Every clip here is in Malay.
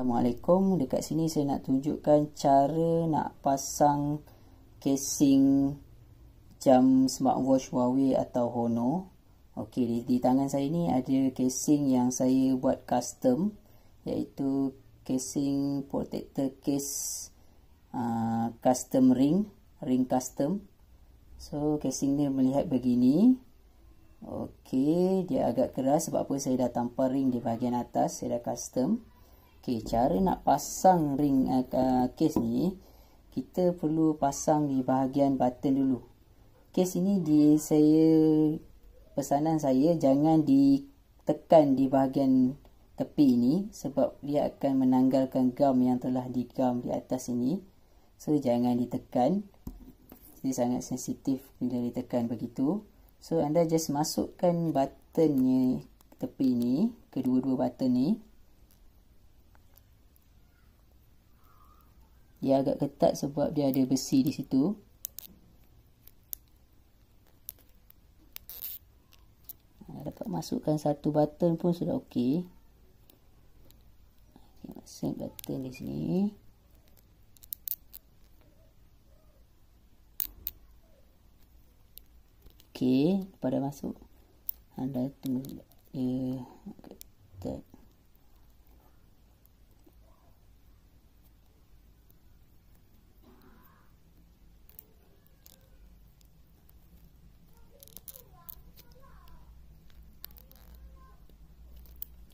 Assalamualaikum Dekat sini saya nak tunjukkan cara nak pasang casing jam smartwatch Huawei atau Honor. Ok di, di tangan saya ni ada casing yang saya buat custom Iaitu casing protector case uh, custom ring Ring custom So casing ni melihat begini Okey, dia agak keras sebab apa saya dah tampar ring di bahagian atas Saya dah custom Okey, cara nak pasang ring eh, eh, kes uh, ni, kita perlu pasang di bahagian button dulu. Case ini di saya pesanan saya jangan ditekan di bahagian tepi ini sebab dia akan menanggalkan gam yang telah digam di atas ini. So jangan ditekan. Ini sangat sensitif bila ditekan begitu. So anda just masukkan buttonnya tepi ini, kedua-dua button ni. Kedua -dua button ni. dia agak ketat sebab dia ada besi di situ ha, dapat masukkan satu button pun sudah ok masukkan button di sini ok, pada masuk anda tunggu eh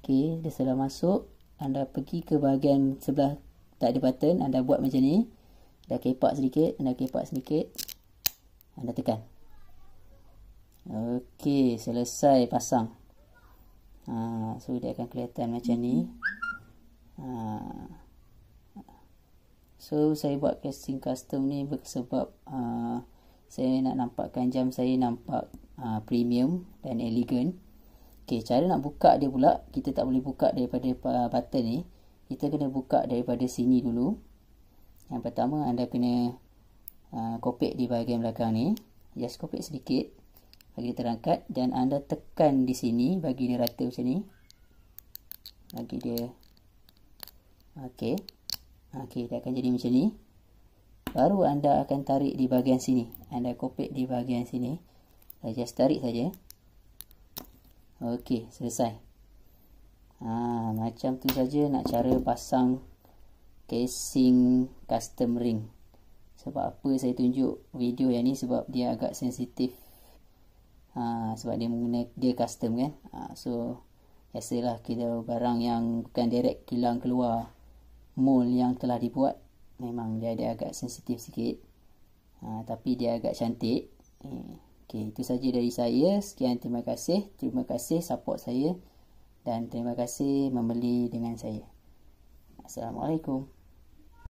Okey, dia sudah masuk. Anda pergi ke bahagian sebelah tak ada button, anda buat macam ni. Dah kepak sedikit, anda kepak sedikit. Anda tekan. Okey, selesai pasang. Ha, so dia akan kelihatan macam ni. Ha. So saya buat casting custom ni sebab uh, saya nak nampakkan jam saya nampak uh, premium dan elegant. Okey, cara nak buka dia pula, kita tak boleh buka daripada uh, button ni. Kita kena buka daripada sini dulu. Yang pertama, anda kena kopek uh, di bahagian belakang ni. Just kopek sedikit. Bagi terangkat. Dan anda tekan di sini, bagi dia rata macam ni. Bagi dia. Okey. Okey, dia akan jadi macam ni. Baru anda akan tarik di bahagian sini. Anda kopek di bahagian sini. Just tarik saja. Okey, selesai. Ha, macam tu saja nak cara pasang casing custom ring. Sebab apa saya tunjuk video yang ni sebab dia agak sensitif. Ha, sebab dia menggunakan dia custom kan. Ha, so biasalah kita barang yang bukan direct kilang keluar mold yang telah dibuat memang dia dia agak sensitif sikit. Ha, tapi dia agak cantik. Hmm. Okay, itu saja dari saya. Sekian terima kasih. Terima kasih support saya dan terima kasih membeli dengan saya. Assalamualaikum.